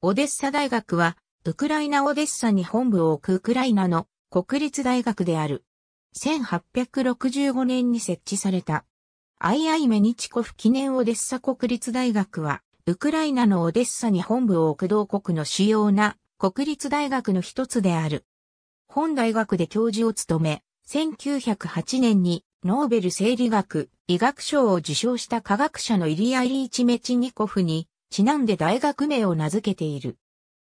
オデッサ大学は、ウクライナ・オデッサに本部を置くウクライナの国立大学である。1865年に設置された。アイアイメニチコフ記念オデッサ国立大学は、ウクライナのオデッサに本部を置く同国の主要な国立大学の一つである。本大学で教授を務め、1908年にノーベル生理学、医学賞を受賞した科学者のイリア・イリーチ・メチニコフにちなんで大学名を名付けている。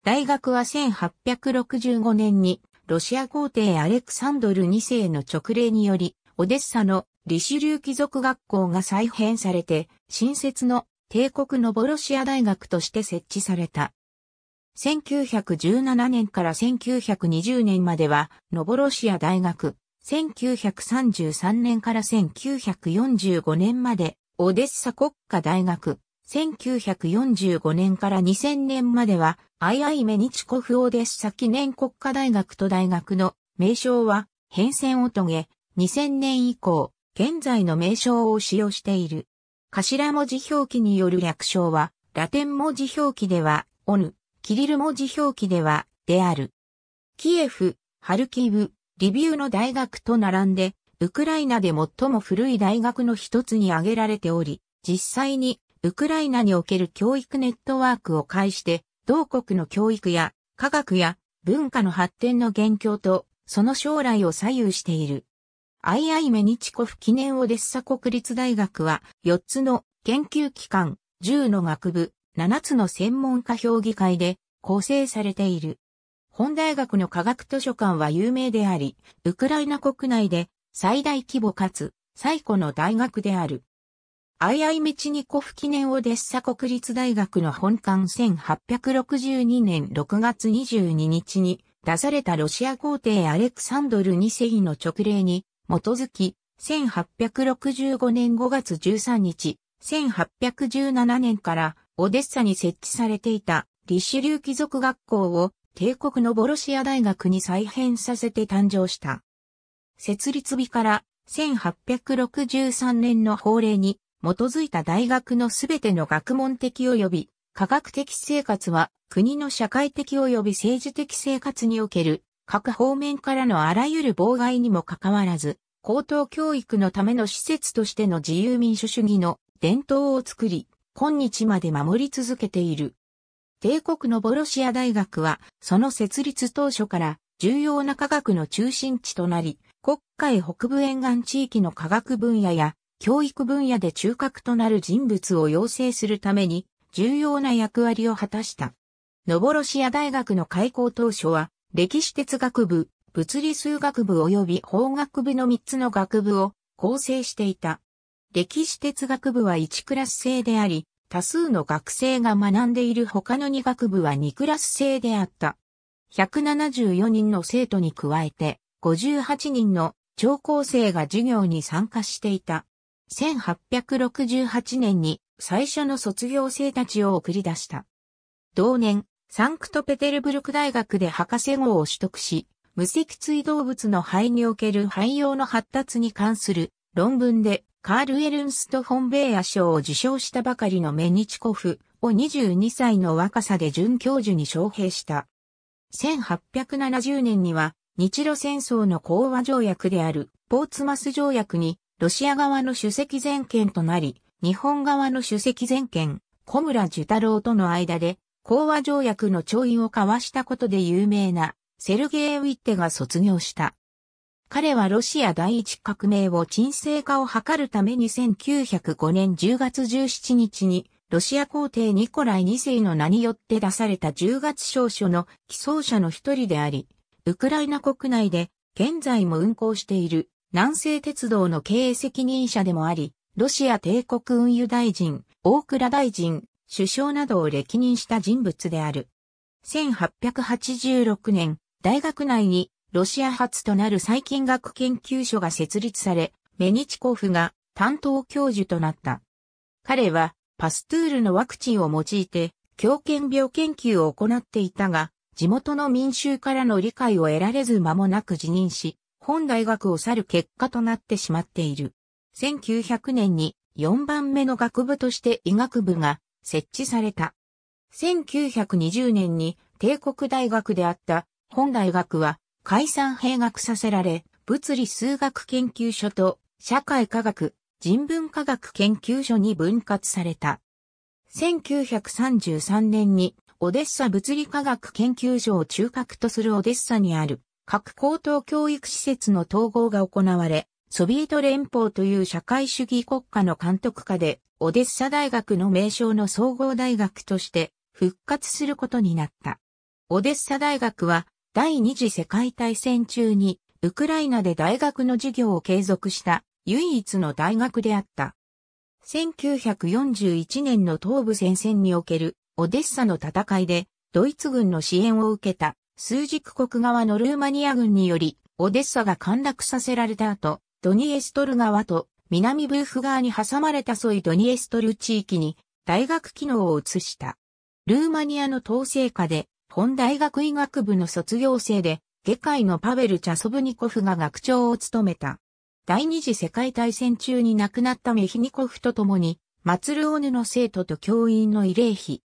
大学は1865年にロシア皇帝アレクサンドル2世の勅令により、オデッサのリシュリュー貴族学校が再編されて、新設の帝国ノボロシア大学として設置された。1917年から1920年までは、ノボロシア大学、1933年から1945年まで、オデッサ国家大学、1945年から2000年までは、アイアイメニチコフオデッサ記念国家大学と大学の名称は変遷を遂げ、2000年以降、現在の名称を使用している。頭文字表記による略称は、ラテン文字表記では、オヌ、キリル文字表記では、である。キエフ、ハルキウ、リビウの大学と並んで、ウクライナで最も古い大学の一つに挙げられており、実際にウクライナにおける教育ネットワークを介して、同国の教育や科学や文化の発展の現況と、その将来を左右している。II メニチコフ記念オデッサ国立大学は、4つの研究機関、10の学部、7つの専門家評議会で構成されている。本大学の科学図書館は有名であり、ウクライナ国内で最大規模かつ最古の大学である。アイアイメチニコフ記念オデッサ国立大学の本館1862年6月22日に出されたロシア皇帝アレクサンドル2世の直令に基づき、1865年5月13日、1817年からオデッサに設置されていたリシュリュー貴族学校を帝国のボロシア大学に再編させて誕生した。設立日から1863年の法令に基づいた大学のすべての学問的及び科学的生活は国の社会的及び政治的生活における各方面からのあらゆる妨害にもかかわらず高等教育のための施設としての自由民主主義の伝統を作り今日まで守り続けている。帝国のボロシア大学はその設立当初から重要な科学の中心地となり、国会北部沿岸地域の科学分野や教育分野で中核となる人物を養成するために重要な役割を果たした。ノボロシア大学の開校当初は、歴史哲学部、物理数学部及び法学部の3つの学部を構成していた。歴史哲学部は1クラス制であり、多数の学生が学んでいる他の2学部は2クラス制であった。174人の生徒に加えて、58人の超高生が授業に参加していた。1868年に最初の卒業生たちを送り出した。同年、サンクトペテルブルク大学で博士号を取得し、無脊椎動物の肺における肺用の発達に関する論文でカール・エルンスト・フォンベイア賞を受賞したばかりのメニチコフを22歳の若さで准教授に招聘した。1870年には日露戦争の講和条約であるポーツマス条約にロシア側の主席全権となり、日本側の主席全権、小村寿太郎との間で、講和条約の調印を交わしたことで有名な、セルゲイ・ウィッテが卒業した。彼はロシア第一革命を沈静化を図るために1905年10月17日に、ロシア皇帝ニコライ2世の名によって出された10月少書の寄草者の一人であり、ウクライナ国内で現在も運行している南西鉄道の経営責任者でもあり、ロシア帝国運輸大臣、大倉大臣、首相などを歴任した人物である。1886年、大学内にロシア発となる細菌学研究所が設立され、メニチコフが担当教授となった。彼はパストゥールのワクチンを用いて狂犬病研究を行っていたが、地元の民衆からの理解を得られず間もなく辞任し、本大学を去る結果となってしまっている。1900年に4番目の学部として医学部が設置された。1920年に帝国大学であった本大学は解散閉学させられ、物理数学研究所と社会科学、人文科学研究所に分割された。1933年にオデッサ物理科学研究所を中核とするオデッサにある各高等教育施設の統合が行われ、ソビエト連邦という社会主義国家の監督下で、オデッサ大学の名称の総合大学として復活することになった。オデッサ大学は第二次世界大戦中にウクライナで大学の授業を継続した唯一の大学であった。1941年の東部戦線におけるオデッサの戦いでドイツ軍の支援を受けた数軸国側のルーマニア軍により、オデッサが陥落させられた後、ドニエストル側と南ブーフ側に挟まれたソイドニエストル地域に大学機能を移した。ルーマニアの統制下で、本大学医学部の卒業生で、下界のパベル・チャソブニコフが学長を務めた。第二次世界大戦中に亡くなったメヒニコフと共に、マツルオヌの生徒と教員の慰霊碑。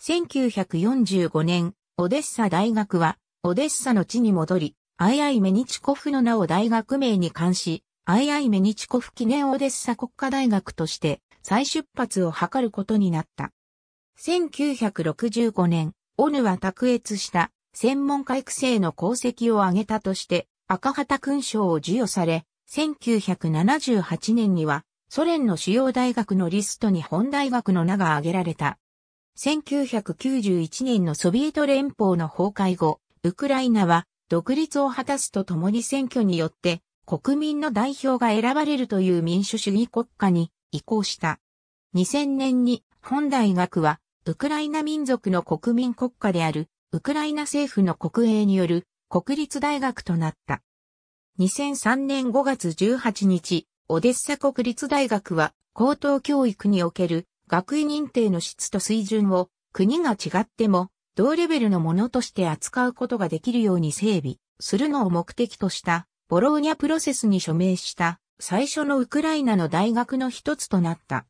1945年、オデッサ大学は、オデッサの地に戻り、アイアイ・メニチコフの名を大学名に冠し、アイアイ・メニチコフ記念オデッサ国家大学として再出発を図ることになった。1965年、オヌは卓越した専門家育成の功績を挙げたとして、赤旗勲章を授与され、1978年にはソ連の主要大学のリストに本大学の名が挙げられた。1991年のソビエト連邦の崩壊後、ウクライナは独立を果たすとともに選挙によって国民の代表が選ばれるという民主主義国家に移行した。2000年に本大学はウクライナ民族の国民国家であるウクライナ政府の国営による国立大学となった。2003年5月18日、オデッサ国立大学は高等教育における学位認定の質と水準を国が違っても同レベルのものとして扱うことができるように整備するのを目的としたボローニャプロセスに署名した最初のウクライナの大学の一つとなった。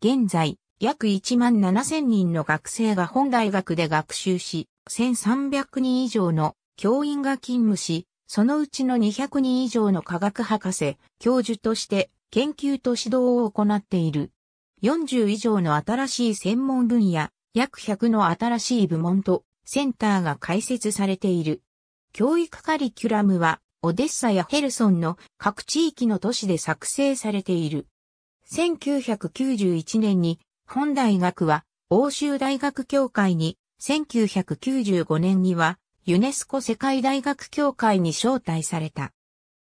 現在、約1万7000人の学生が本大学で学習し、1300人以上の教員が勤務し、そのうちの200人以上の科学博士、教授として研究と指導を行っている。40以上の新しい専門分野、約100の新しい部門とセンターが開設されている。教育カリキュラムは、オデッサやヘルソンの各地域の都市で作成されている。1991年に、本大学は、欧州大学協会に、1995年には、ユネスコ世界大学協会に招待された。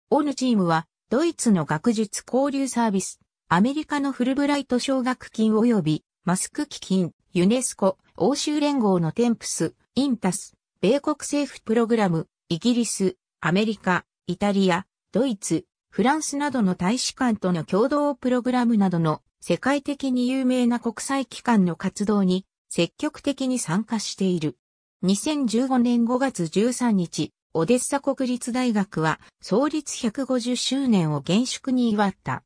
オヌチームは、ドイツの学術交流サービス、アメリカのフルブライト奨学金及びマスク基金、ユネスコ、欧州連合のテンプス、インタス、米国政府プログラム、イギリス、アメリカ、イタリア、ドイツ、フランスなどの大使館との共同プログラムなどの世界的に有名な国際機関の活動に積極的に参加している。2015年5月13日、オデッサ国立大学は創立150周年を厳粛に祝った。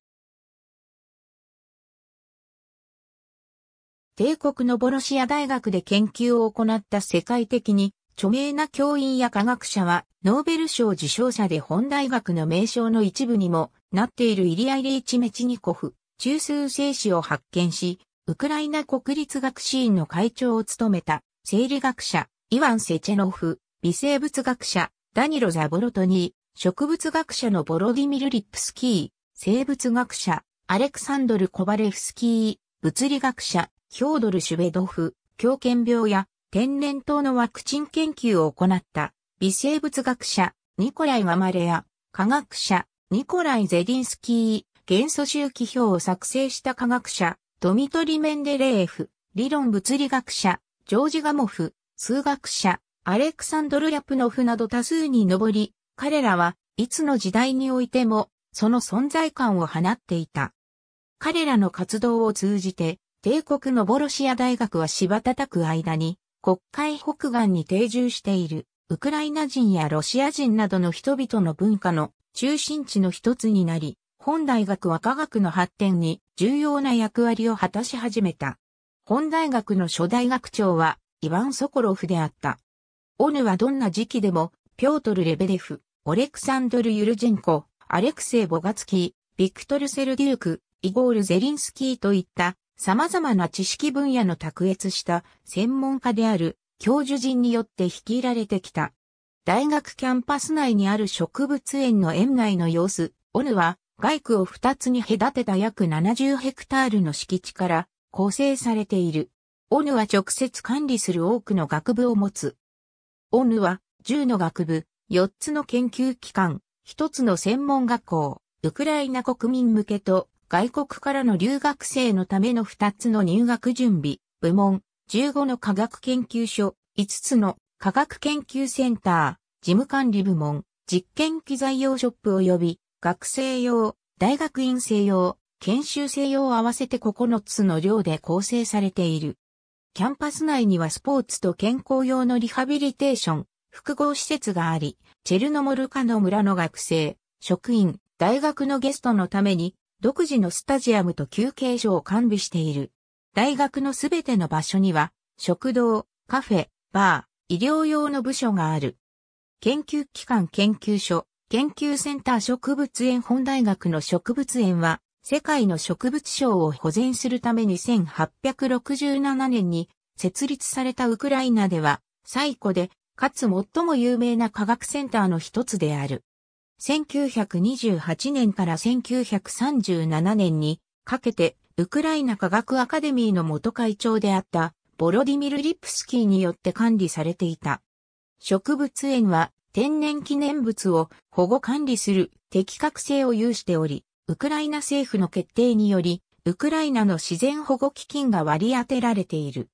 帝国のボロシア大学で研究を行った世界的に著名な教員や科学者はノーベル賞受賞者で本大学の名称の一部にもなっているイリアイレイチ・メチニコフ、中枢生死を発見し、ウクライナ国立学士院の会長を務めた生理学者、イワン・セチェノフ、微生物学者、ダニロ・ザボロトニー、植物学者のボロディミル・リップスキー、生物学者、アレクサンドル・コバレフスキー、物理学者、ヒョードル・シュベドフ、狂犬病や天然痘のワクチン研究を行った微生物学者、ニコライ・ママレア、科学者、ニコライ・ゼディンスキー、元素周期表を作成した科学者、ドミトリ・メンデレーフ、理論物理学者、ジョージ・ガモフ、数学者、アレクサンドル・リャプノフなど多数に上り、彼らはいつの時代においてもその存在感を放っていた。彼らの活動を通じて帝国のボロシア大学は柴叩く間に、国会北岸に定住している、ウクライナ人やロシア人などの人々の文化の中心地の一つになり、本大学は科学の発展に重要な役割を果たし始めた。本大学の初代学長は、イヴァン・ソコロフであった。オヌはどんな時期でも、ピョートル・レベレフ、オレクサンドル・ユルジェンコ、アレクセイ・ボガツキー、ビクトル・セルデューク、イゴール・ゼリンスキーといった様々な知識分野の卓越した専門家である教授陣によって率いられてきた。大学キャンパス内にある植物園の園内の様子、オヌは外区を2つに隔てた約70ヘクタールの敷地から構成されている。オヌは直接管理する多くの学部を持つ。オヌは10の学部、4つの研究機関、1つの専門学校、ウクライナ国民向けと外国からの留学生のための2つの入学準備、部門、15の科学研究所、5つの科学研究センター、事務管理部門、実験機材用ショップ及び学生用、大学院生用、研修生用合わせて9つの寮で構成されている。キャンパス内にはスポーツと健康用のリハビリテーション、複合施設があり、チェルノモルカの村の学生、職員、大学のゲストのために独自のスタジアムと休憩所を完備している。大学のすべての場所には、食堂、カフェ、バー、医療用の部署がある。研究機関研究所、研究センター植物園本大学の植物園は、世界の植物賞を保全するために1867年に設立されたウクライナでは、最古で、かつ最も有名な科学センターの一つである。1928年から1937年にかけてウクライナ科学アカデミーの元会長であったボロディミル・リプスキーによって管理されていた。植物園は天然記念物を保護管理する適格性を有しており、ウクライナ政府の決定により、ウクライナの自然保護基金が割り当てられている。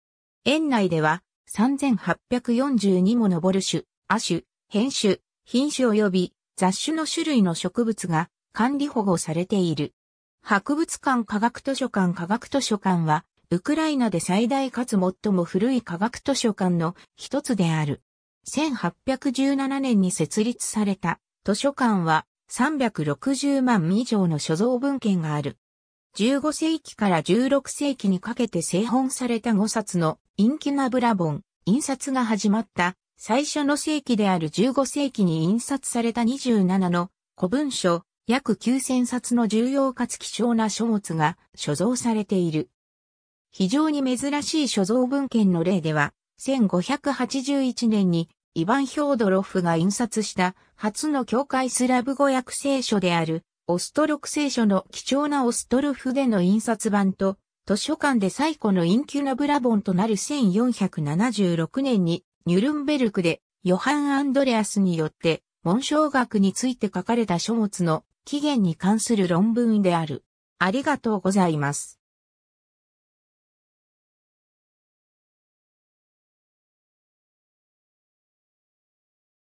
園内では3842も上る種、亜種、変種、品種及び雑種の種類の植物が管理保護されている。博物館科学図書館科学図書館は、ウクライナで最大かつ最も古い科学図書館の一つである。1817年に設立された図書館は360万以上の所蔵文献がある。15世紀から16世紀にかけて製本された5冊のインキナブラ本、印刷が始まった最初の世紀である15世紀に印刷された27の古文書、約9000冊の重要かつ貴重な書物が所蔵されている。非常に珍しい所蔵文献の例では、1581年にイヴァン・ヒョードロフが印刷した初の教会スラブ語訳聖書であるオストロク聖書の貴重なオストルフでの印刷版と図書館で最古のインキュナブラボンとなる1476年にニュルンベルクでヨハン・アンドレアスによって文章学について書かれた書物の起源に関する論文である。ありがとうございます。